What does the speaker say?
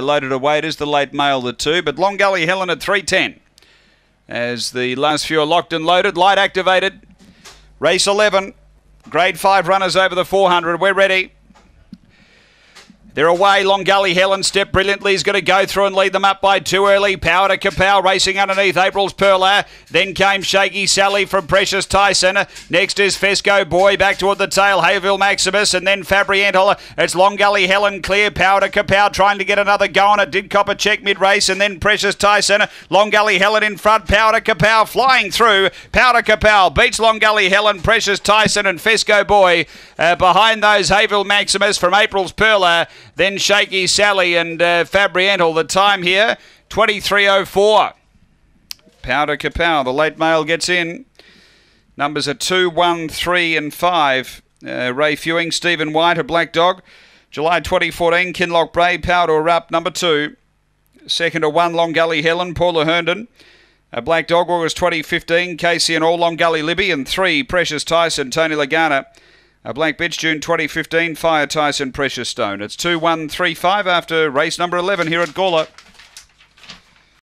loaded away. It is the late male, the two, but Long Gully Helen at 310. As the last few are locked and loaded, light activated. Race 11, grade 5 runners over the 400. We're ready. They're away. Long Gully Helen step brilliantly. He's going to go through and lead them up by too early. Power to Kapow racing underneath April's Perla. Then came Shaky Sally from Precious Tyson. Next is Fesco Boy back toward the tail. Hayville Maximus and then Fabriantola. It's Long Gully Helen clear. Power to Kapow trying to get another go on it. Did cop a check mid race and then Precious Tyson. Long Gully Helen in front. Power to Kapow flying through. Power to Kapow beats Long Gully Helen. Precious Tyson and Fesco Boy uh, behind those Hayville Maximus from April's Perla. Then Shaky Sally and uh, Fabriental. The time here, 23.04. Powder Kapow, the late mail gets in. Numbers are 2, 1, 3, and 5. Uh, Ray Fewing, Stephen White, a black dog. July 2014, Kinlock Bray, Powder Up, number 2. Second to 1, Long Gully Helen, Paula Herndon. A black dog, August 2015, Casey and All, Long Gully Libby. And 3, Precious Tyson, Tony Lagana. A blank bitch, June 2015, Fire Tyson Precious Stone. It's 2 1 3 5 after race number 11 here at Gawler.